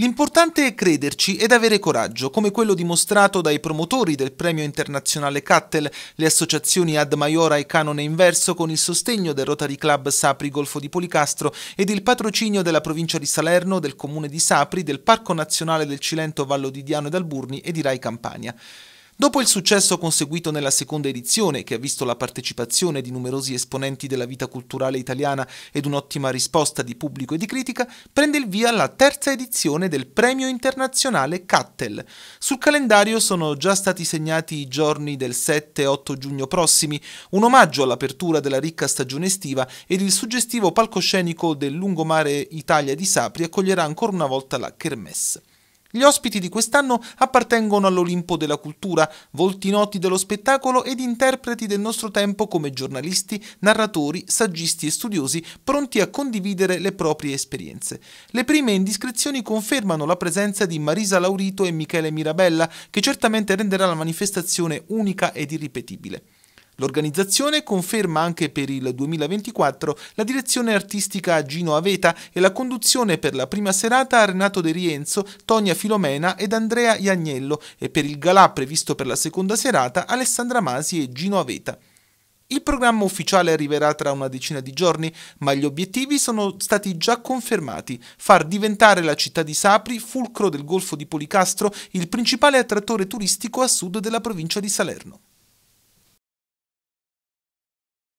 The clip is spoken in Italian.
L'importante è crederci ed avere coraggio, come quello dimostrato dai promotori del premio internazionale Cattel, le associazioni Ad Maiora e Canone Inverso con il sostegno del Rotary Club Sapri Golfo di Policastro ed il patrocinio della provincia di Salerno, del comune di Sapri, del Parco Nazionale del Cilento Vallo di Diano ed Alburni e di Rai Campania. Dopo il successo conseguito nella seconda edizione, che ha visto la partecipazione di numerosi esponenti della vita culturale italiana ed un'ottima risposta di pubblico e di critica, prende il via la terza edizione del Premio Internazionale Cattel. Sul calendario sono già stati segnati i giorni del 7 e 8 giugno prossimi, un omaggio all'apertura della ricca stagione estiva ed il suggestivo palcoscenico del lungomare Italia di Sapri accoglierà ancora una volta la Kermesse. Gli ospiti di quest'anno appartengono all'Olimpo della cultura, volti noti dello spettacolo ed interpreti del nostro tempo come giornalisti, narratori, saggisti e studiosi pronti a condividere le proprie esperienze. Le prime indiscrezioni confermano la presenza di Marisa Laurito e Michele Mirabella, che certamente renderà la manifestazione unica ed irripetibile. L'organizzazione conferma anche per il 2024 la direzione artistica Gino Aveta e la conduzione per la prima serata a Renato De Rienzo, Tonia Filomena ed Andrea Iagnello e per il galà previsto per la seconda serata Alessandra Masi e Gino Aveta. Il programma ufficiale arriverà tra una decina di giorni, ma gli obiettivi sono stati già confermati. Far diventare la città di Sapri, fulcro del Golfo di Policastro, il principale attrattore turistico a sud della provincia di Salerno.